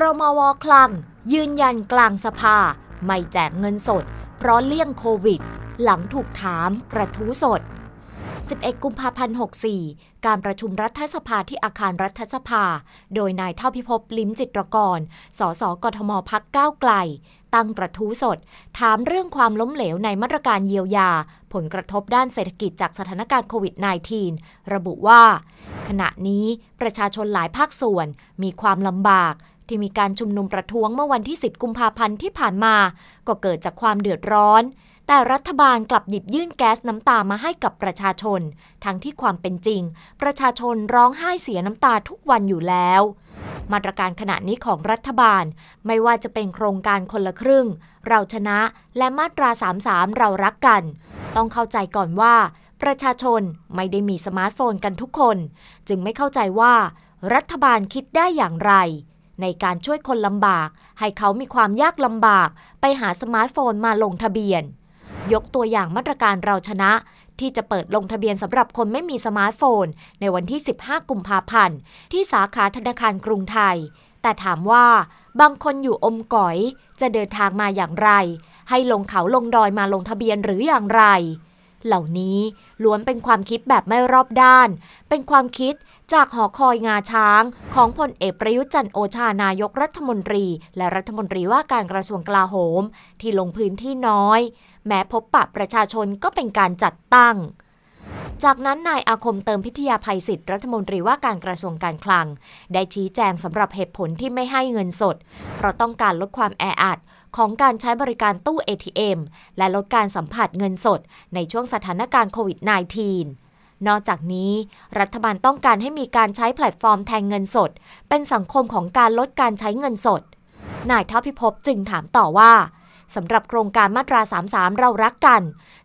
รมวคลัง ยืนยันกลางสภา ไม่แจกเงินสด เพราะเลี่ยงโควิด หลังถูกถามกระทู้สด 11กุมภาพันธ์64 การประชุมรัฐสภาที่อาคารรัฐสภา โดยนายเท่าพิภพลิ้มจิตรกรสสกทมพักก้าวไกล ตั้งกระทู้สด ถามเรื่องความล้มเหลวในมาตรการเยียวยา ผลกระทบด้านเศรษฐกิจจากสถานการณ์โควิด -19 ระบุว่า ขณะนี้ประชาชนหลายภาคส่วนมีความลำบากที่มีการชุมนุมประท้วงเมื่อวันที่10กุมภาพันธ์ที่ผ่านมา ก็เกิดจากความเดือดร้อน แต่รัฐบาลกลับหยิบยื่นแก๊สน้ำตามาให้กับประชาชน ทั้งที่ความเป็นจริง ประชาชนร้องไห้เสียน้ำตาทุกวันอยู่แล้ว มาตรการขณะนี้ของรัฐบาล ไม่ว่าจะเป็นโครงการคนละครึ่ง เราชนะและมาตรา33เรารักกัน ต้องเข้าใจก่อนว่า ประชาชนไม่ได้มีสมาร์ทโฟนกันทุกคน จึงไม่เข้าใจว่า รัฐบาลคิดได้อย่างไรในการช่วยคนลำบากให้เขามีความยากลำบากไปหาสมาร์ทโฟนมาลงทะเบียน ยกตัวอย่างมาตรการเราชนะที่จะเปิดลงทะเบียนสำหรับคนไม่มีสมาร์ทโฟน ในวันที่ 15กุมภาพันธ์ที่สาขาธนาคารกรุงไทย แต่ถามว่า บางคนอยู่อมก๋อย จะเดินทางมาอย่างไร ให้ลงเขาลงดอยมาลงทะเบียนหรืออย่างไรเหล่านี้ล้วนเป็นความคิดแบบไม่รอบด้าน เป็นความคิดจากหอคอยงาช้าง ของพลเอกประยุทธ์จันโอชานายกรัฐมนตรีและรัฐมนตรีว่าการกระทรวงกลาโหม ที่ลงพื้นที่น้อย แม้พบปะประชาชนก็เป็นการจัดตั้ง จากนั้นนายอาคมเติมพิทยาภัยสิธิ์รัฐมนตรีว่าการกระทรวงการคลัง ได้ชี้แจงสำหรับเหตุผลที่ไม่ให้เงินสดเพราะต้องการลดความแออัดของการใช้บริการตู้ ATM และลดการสัมผัสเงินสดในช่วงสถานการณ์โควิด -19 นอกจากนี้ รัฐบาลต้องการให้มีการใช้แพลตฟอร์มแทนเงินสด เป็นสังคมของการลดการใช้เงินสดนายท้าพิภพจึงถามต่อว่า สำหรับโครงการมาตรา 33 เรารักกัน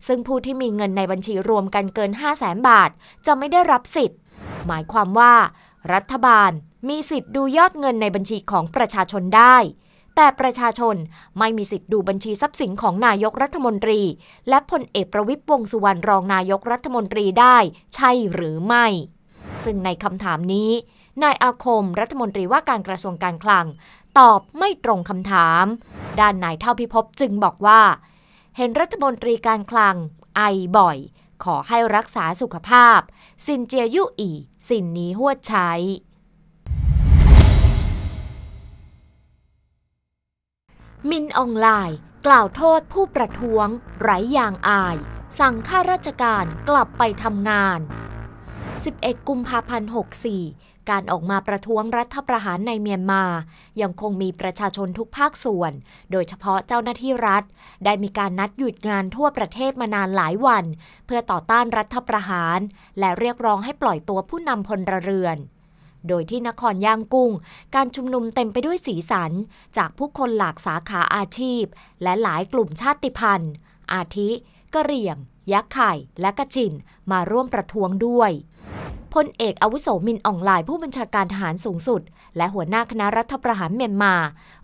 ซึ่งผู้ที่มีเงินในบัญชีรวมกันเกิน 5 0 0แสนบาท จะไม่ได้รับสิทธิ์หมายความว่า รัฐบาลมีสิทธิ์ดูยอดเงินในบัญชีของประชาชนได้แต่ประชาชนไม่มีสิทธิ์ดูบัญชีทรัพย์สินของนายกรัฐมนตรี และพลเอกประวิตยวงสุวรรณรองนายกรัฐมนตรีได้ใช่หรือไม่ ซึ่งในคำถามนี้ นายอาคมรัฐมนตรีว่าการกระทรวงการคลัง ตอบไม่ตรงคำถาม ด้านนายเท่าพิภพจึงบอกว่า เห็นรัฐมนตรีการคลัง ไอบ่อย ขอให้รักษาสุขภาพ สินเจียยุอีสินนี้หัวใช้มินอองไลน์ กล่าวโทษผู้ประท้วงไร้ยางอาย สั่งข้าราชการกลับไปทำงาน 11 กุมภาพันธ์64 การออกมาประท้วงรัฐประหารในเมียนมา ยังคงมีประชาชนทุกภาคส่วน โดยเฉพาะเจ้าหน้าที่รัฐ ได้มีการนัดหยุดงานทั่วประเทศมานานหลายวัน เพื่อต่อต้านรัฐประหาร และเรียกร้องให้ปล่อยตัวผู้นำพลเรือนโดยที่นครย่างกุ้ง การชุมนุมเต็มไปด้วยสีสัน จากผู้คนหลากสาขาอาชีพ และหลายกลุ่มชาติพันธุ์ อาทิกะเหรี่ยง ยักษ์ไข่ และกระชินมาร่วมประท้วงด้วยพลเอกอาวุโสมินอ่องลายผู้บัญชาการทหารสูงสุด และหัวหน้าคณะรัฐประหารเมียนมา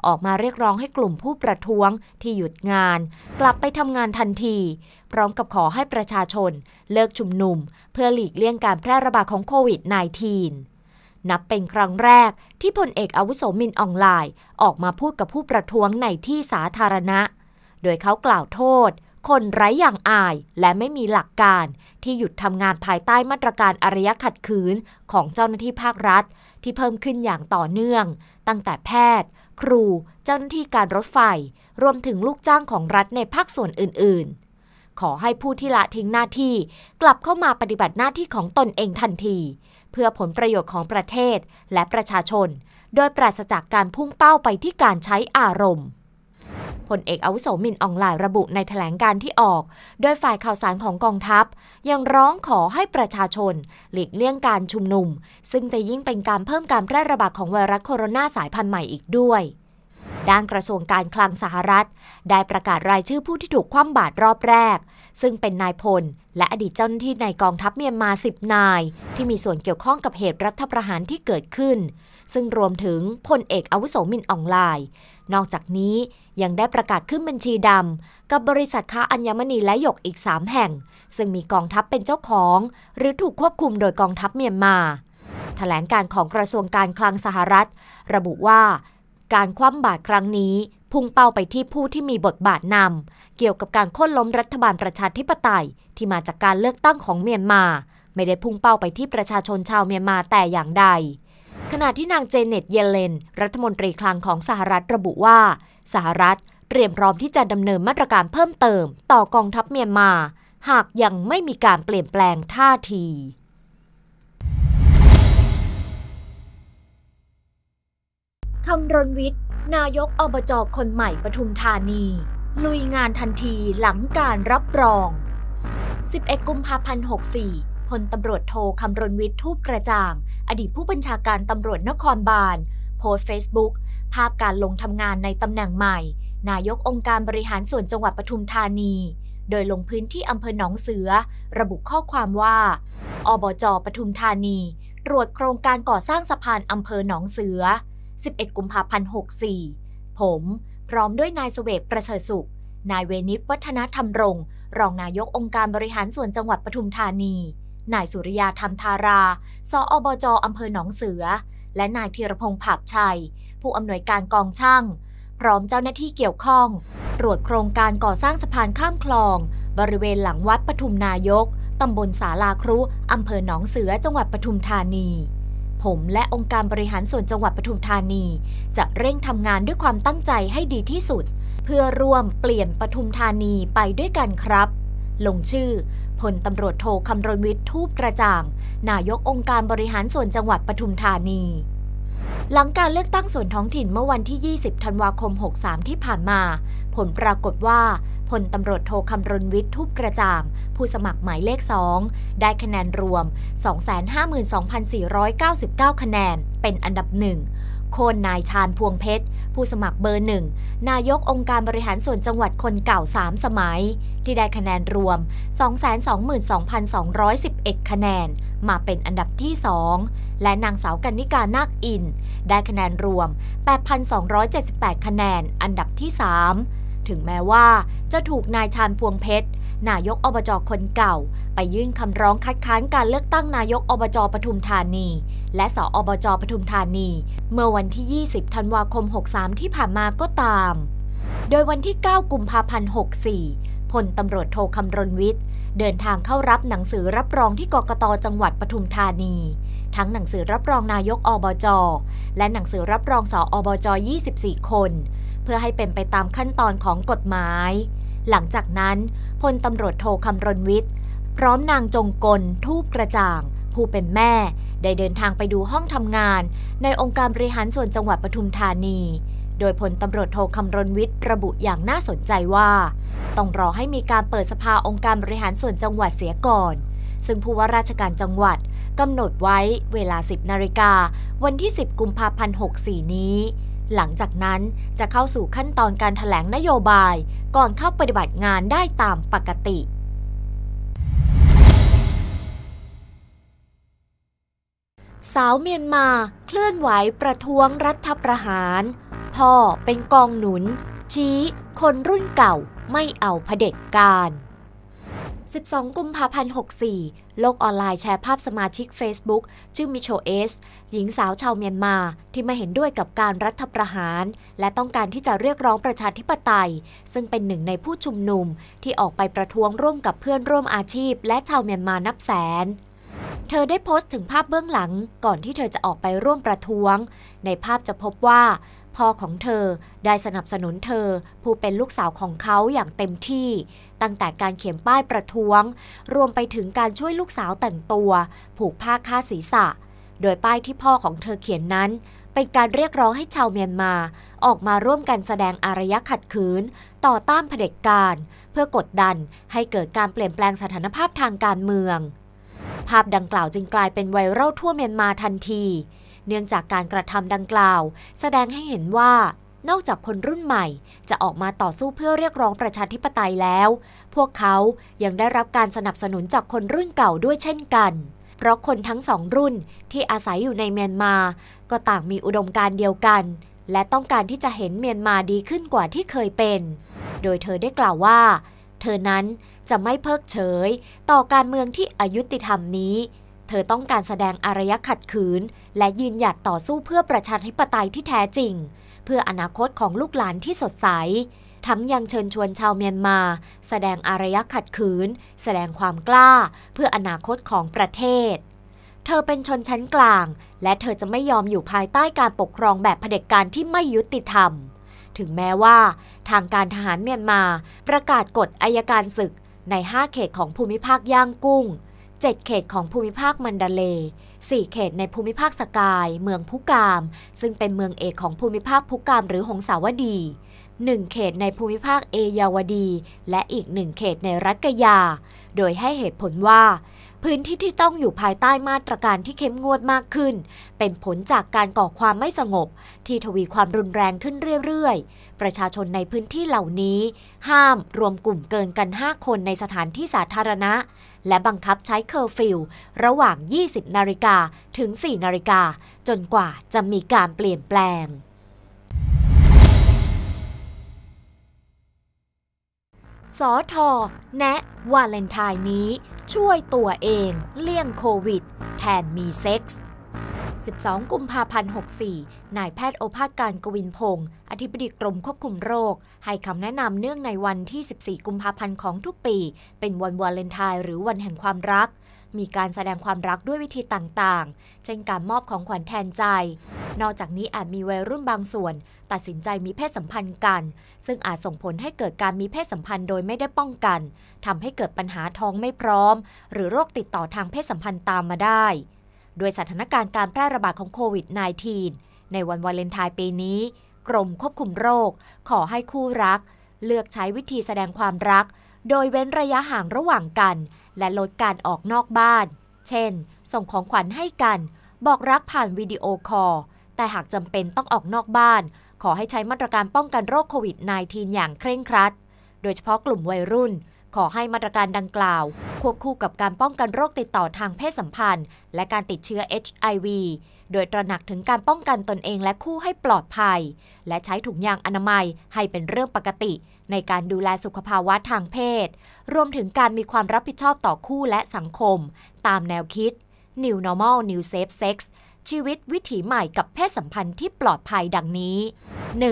ออกมาเรียกร้องให้กลุ่มผู้ประท้วงที่หยุดงาน กลับไปทำงานทันที พร้อมกับขอให้ประชาชน เลิกชุมนุมเพื่อหลีกเลี่ยงการแพร่ระบาดของโควิด -19 นับเป็นครั้งแรกที่พลเอกอาวุโสมินอองไลน์ออกมาพูดกับผู้ประท้วงในที่สาธารณะ โดยเขากล่าวโทษ คนไร้อย่างอายและไม่มีหลักการที่หยุดทำงานภายใต้มาตรการอารยะขัดขืน ของเจ้าหน้าที่ภาครัฐ ที่เพิ่มขึ้นอย่างต่อเนื่อง ตั้งแต่แพทย์ ครูเจ้าหน้าที่การรถไฟ รวมถึงลูกจ้างของรัฐในภาคส่วนอื่นๆ ขอให้ผู้ที่ละทิ้งหน้าที่ กลับเข้ามาปฏิบัติหน้าที่ของตนเองทันทีพื่อผลประโยชน์ของประเทศและประชาชน โดยปราศจากการพุ่งเป้าไปที่การใช้อารมณ์พลเอกอาวุโสมินอองหลายระบุในถแถลงการที่ออก โดยฝ่ายข่าวสารของกองทัพ ยังร้องขอให้ประชาชน หลีกเลี่ยงการชุมนุม ซึ่งจะยิ่งเป็นการเพิ่มการแพร่ระบาดของไวรัสโคโรนาสายพันธุ์ใหม่อีกด้วยด้านกระทรวงการคลังสหรัฐ ได้ประกาศรายชื่อผู้ที่ถูกคว่ำบาตรรอบแรก ซึ่งเป็นนายพล และอดีตเจ้าหน้าที่ในกองทัพเมียนมา 10 นาย ที่มีส่วนเกี่ยวข้องกับเหตุรัฐประหารที่เกิดขึ้น ซึ่งรวมถึงพลเอกอาวุโสมินอองไลน์นอกจากนี้ยังได้ประกาศขึ้นบัญชีดำกับบริษัทค้าอัญมณีและหยกอีก3แห่ง ซึ่งมีกองทัพเป็นเจ้าของ หรือถูกควบคุมโดยกองทัพเมียนมาถแถลงการของกระทรวงการคลังสหรัฐระบุว่าการคว่ำบาตรครั้งนี้ พุ่งเป้าไปที่ผู้ที่มีบทบาทนำ เกี่ยวกับการโค่นล้มรัฐบาลประชาธิปไตย ที่มาจากการเลือกตั้งของเมียนมา ไม่ได้พุ่งเป้าไปที่ประชาชนชาวเมียนมาแต่อย่างใด ขณะที่นางเจเน็ต เยเลน รัฐมนตรีคลังของสหรัฐระบุว่าสหรัฐเตรียมพร้อมที่จะดำเนินมาตรการเพิ่มเติม ต่อกองทัพเมียนมา หากยังไม่มีการเปลี่ยนแปลงท่าทีคำรณวิทย์ นายกอบจ คนใหม่ปทุมธานี ลุยงานทันทีหลังการรับรอง 11กุมภาพันธ์64 พลตำรวจโทคำรณวิทย์ทูปกระจ่าง อดีตผู้บัญชาการตำรวจนครบาล โพสเฟซบุ๊กภาพการลงทำงานในตำแหน่งใหม่ นายกองค์การบริหารส่วนจังหวัดปทุมธานี โดยลงพื้นที่อำเภอหนองเสือ ระบุข้อความว่าอบจปทุมธานีตรวจโครงการก่อสร้างสะพานอำเภอหนองเสือ11 กุมภาพันธ์64 ผม พร้อมด้วยนายสเวกประเสริฐสุข นายเวนิศวัฒนธรรมรง รองนายกองค์การบริหารส่วนจังหวัดปทุมธานี นายสุริยา ธรรมธารา สออบจอำเภอหนองเสือ และนายธีรพงษ์ผาบชัย ผู้อำนวยการกองช่าง พร้อมเจ้าหน้าที่เกี่ยวข้อง ตรวจโครงการก่อสร้างสะพานข้ามคลอง บริเวณหลังวัดปทุมนายก ตำบลสาลาครุ อำเภอหนองเสือ จังหวัดปทุมธานีผมและองค์การบริหารส่วนจังหวัดปทุมธานี จะเร่งทำงานด้วยความตั้งใจให้ดีที่สุด เพื่อร่วมเปลี่ยนปทุมธานีไปด้วยกันครับ ลงชื่อพลตำรวจโทคำรณวิทย์ทูปกระจ่าง นายกองค์การบริหารส่วนจังหวัดปทุมธานีหลังการเลือกตั้งส่วนท้องถิ่นเมื่อวันที่ 20 ธันวาคม 63 ที่ผ่านมา ผลปรากฏว่าพลตำรวจโทคำรณวิทย์ทุบกระจ่างผู้สมัครหมายเลข 2 ได้คะแนนรวม 252,499 คะแนน เป็นอันดับหนึ่ง โคนนายชาญพวงเพชร ผู้สมัครเบอร์หนึ่งนายกองค์การบริหารส่วนจังหวัดคนเก่า 3 สมัย ที่ได้คะแนนรวม 222,211 คะแนนมาเป็นอันดับที่ 2 และนางสาวกันนิกานาคอิน ได้คะแนนรวม 8,278 คะแนน อันดับที่ 3 ถึงแม้ว่าจะถูกนายชาญพวงเพชร นายกอบจคนเก่า ไปยื่นคำร้องคัดค้านการเลือกตั้งนายกอบจปทุมธานี และสออบจปทุมธานี เมื่อวันที่ 20 ธันวาคม 63 ที่ผ่านมาก็ตาม โดยวันที่ 9กุมภาพันธ์64พลตำรวจโทคำรณวิทย์เดินทางเข้ารับหนังสือรับรองที่กกตจังหวัดปทุมธานี ทั้งหนังสือรับรองนายกอบจและหนังสือรับรองสออบจ24 คน เพื่อให้เป็นไปตามขั้นตอนของกฎหมาย หลังจากนั้นพลตำรวจโทคำรณวิทย์ พร้อมนางจงกลทูบกระจ่างผู้เป็นแม่ ได้เดินทางไปดูห้องทำงาน ในองค์การบริหารส่วนจังหวัดปทุมธานีโดยพลตำรวจโทคำรณวิทย์ระบุอย่างน่าสนใจว่า ต้องรอให้มีการเปิดสภาองค์การบริหารส่วนจังหวัดเสียก่อน ซึ่งผู้ว่าราชการจังหวัดกำหนดไว้เวลา 10นาฬิกาวันที่ 10 กุมภาพันธ์64นี้ หลังจากนั้นจะเข้าสู่ขั้นตอนการถแถลงนโยบายก่อนเข้าปฏิบัติงานได้ตามปกติ สาวเมียนมาเคลื่อนไหวประท้วงรัฐประหารพ่อ เป็นกองหนุน ชี้ คนรุ่นเก่าไม่เอาเผด็จการ 12 กุมภาพันธ์64 โลกออนไลน์แชร์ภาพสมาชิก Facebook ชื่อมิโชเอส หญิงสาวชาวเมียนมาที่ไม่เห็นด้วยกับการรัฐประหาร และต้องการที่จะเรียกร้องประชาธิปไตย ซึ่งเป็นหนึ่งในผู้ชุมนุม ที่ออกไปประท้วงร่วมกับเพื่อนร่วมอาชีพและชาวเมียนมานับแสน เธอได้โพสต์ถึงภาพเบื้องหลังก่อนที่เธอจะออกไปร่วมประท้วง ในภาพจะพบว่าพ่อของเธอได้สนับสนุนเธอผู้เป็นลูกสาวของเขาอย่างเต็มที่ ตั้งแต่การเขียนป้ายประท้วง รวมไปถึงการช่วยลูกสาวแต่งตัว ผูกผ้าคาศีรษะ โดยป้ายที่พ่อของเธอเขียนนั้นเป็นการเรียกร้องให้ชาวเมียนมาออกมาร่วมกันแสดงอารยะขัดขืนต่อต้านเผด็จการ เพื่อกดดันให้เกิดการเปลี่ยนแปลงสถานภาพทางการเมือง ภาพดังกล่าวจึงกลายเป็นไวรัลทั่วเมียนมาทันทีเนื่องจากการกระทำดังกล่าว แสดงให้เห็นว่า นอกจากคนรุ่นใหม่จะออกมาต่อสู้เพื่อเรียกร้องประชาธิปไตยแล้ว พวกเขายังได้รับการสนับสนุนจากคนรุ่นเก่าด้วยเช่นกัน เพราะคนทั้งสองรุ่นที่อาศัยอยู่ในเมียนมา ก็ต่างมีอุดมการเดียวกัน และต้องการที่จะเห็นเมียนมาดีขึ้นกว่าที่เคยเป็น โดยเธอได้กล่าวว่า เธอนั้นจะไม่เพิกเฉย ต่อการเมืองที่อายุติธรรมนี้เธอต้องการแสดงอารยะขัดขืน และยืนหยัดต่อสู้เพื่อประชาธิปไตยที่แท้จริง เพื่ออนาคตของลูกหลานที่สดใส ทั้งยังเชิญชวนชาวเมียนมา แสดงอารยะขัดขืน แสดงความกล้าเพื่ออนาคตของประเทศ เธอเป็นชนชั้นกลาง และเธอจะไม่ยอมอยู่ภายใต้การปกครองแบบเผด็จการที่ไม่ยุติธรรมถึงแม้ว่าทางการทหารเมียนมา ประกาศกฎอายการศึก ใน5เขตของภูมิภาคย่างกุ้ง7 เขตของภูมิภาคมันดาเล4เขตในภูมิภาคสกาย เมืองพุกาม ซึ่งเป็นเมืองเอกของภูมิภาคพุกามหรือหงสาวดี 1 เขตในภูมิภาคเอยาวดี และอีก1เขตในรัตกยา โดยให้เหตุผลว่าพื้นที่ที่ต้องอยู่ภายใต้มาตรการที่เข้มงวดมากขึ้น เป็นผลจากการก่อความไม่สงบ ที่ทวีความรุนแรงขึ้นเรื่อยๆ ประชาชนในพื้นที่เหล่านี้ ห้ามรวมกลุ่มเกินกัน 5 คนในสถานที่สาธารณะ และบังคับใช้เคอร์ฟิวระหว่าง 20นาฬิกาถึง4นาฬิกาจนกว่าจะมีการเปลี่ยนแปลงสอทอแนะวาเลนไทน์นี้ ช่วยตัวเอง เลี่ยงโควิด แทนมีเซ็กส์12 กุมภาพันธ์64 นายแพทย์โอภาสการกวินพงศ์อธิบดีกรมควบคุมโรค ให้คำแนะนำเนื่องในวันที่ 14 กุมภาพันธ์ของทุกปี เป็นวันวาเลนไทน์หรือวันแห่งความรักมีการแสดงความรักด้วยวิธีต่างๆ เช่นการมอบของขวัญแทนใจ นอกจากนี้อาจมีวัยรุ่นบางส่วน ตัดสินใจมีเพศสัมพันธ์กัน ซึ่งอาจส่งผลให้เกิดการมีเพศสัมพันธ์โดยไม่ได้ป้องกัน ทำให้เกิดปัญหาท้องไม่พร้อม หรือโรคติดต่อทางเพศสัมพันธ์ตามมาได้ด้วยสถานการณ์การแพร่ระบาดของโควิด -19 ในวันวาเลนไทน์ปีนี้ กรมควบคุมโรค ขอให้คู่รัก เลือกใช้วิธีแสดงความรัก โดยเว้นระยะห่างระหว่างกันและลดการออกนอกบ้าน เช่น ส่งของขวัญให้กัน บอกรักผ่านวิดีโอคอล แต่หากจำเป็นต้องออกนอกบ้าน ขอให้ใช้มาตรการป้องกันโรคโควิด -19 อย่างเคร่งครัด โดยเฉพาะกลุ่มวัยรุ่น ขอให้มาตรการดังกล่าว ควบคู่กับการป้องกันโรคติดต่อทางเพศสัมพันธ์ และการติดเชื้อ HIV โดยตระหนักถึงการป้องกันตนเอง และคู่ให้ปลอดภัย และใช้ถุงยางอนามัยให้เป็นเรื่องปกติในการดูแลสุขภาวะทางเพศ รวมถึงการมีความรับผิดชอบต่อคู่และสังคม ตามแนวคิด New Normal New Safe Sex ชีวิตวิถีใหม่กับเพศสัมพันธ์ที่ปลอดภัยดังนี้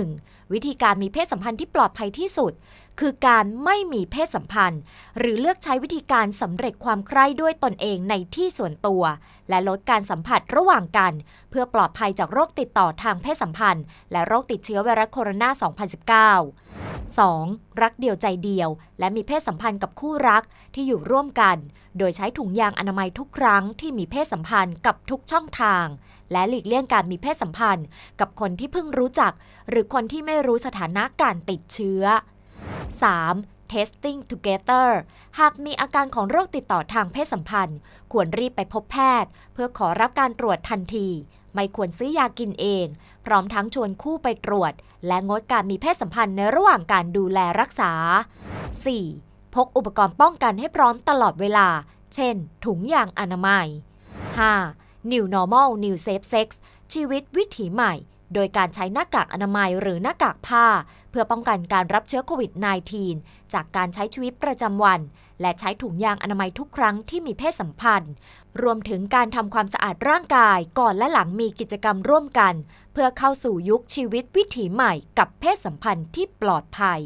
1. วิธีการมีเพศสัมพันธ์ที่ปลอดภัยที่สุดคือการไม่มีเพศสัมพันธ์ หรือเลือกใช้วิธีการสำเร็จความใคร่ด้วยตนเองในที่ส่วนตัว และลดการสัมผัสระหว่างกัน เพื่อปลอดภัยจากโรคติดต่อทางเพศสัมพันธ์ และโรคติดเชื้อไวรัสโคโรนา2019 2. รักเดียวใจเดียว และมีเพศสัมพันธ์กับคู่รักที่อยู่ร่วมกัน โดยใช้ถุงยางอนามัยทุกครั้ง ที่มีเพศสัมพันธ์กับทุกช่องทาง และหลีกเลี่ยงการมีเพศสัมพันธ์ กับคนที่เพิ่งรู้จัก หรือคนที่ไม่รู้สถานะการติดเชื้อ 3. testing together หากมีอาการของโรคติดต่อทางเพศสัมพันธ์ ควรรีบไปพบแพทย์ เพื่อขอรับการตรวจทันที ไม่ควรซื้อยากินเอง พร้อมทั้งชวนคู่ไปตรวจ และงดการมีเพศสัมพันธ์ในระหว่างการดูแลรักษา 4. พกอุปกรณ์ป้องกันให้พร้อมตลอดเวลา เช่น ถุงยางอนามัย 5. New Normal New Safe Sex ชีวิตวิถีใหม่โดยการใช้หน้ากากอนามัยหรือหน้ากากผ้า เพื่อป้องกันการรับเชื้อโควิด -19 จากการใช้ชีวิตประจำวัน และใช้ถุงยางอนามัยทุกครั้งที่มีเพศสัมพันธ์ รวมถึงการทำความสะอาดร่างกายก่อนและหลังมีกิจกรรมร่วมกัน เพื่อเข้าสู่ยุคชีวิตวิถีใหม่กับเพศสัมพันธ์ที่ปลอดภัย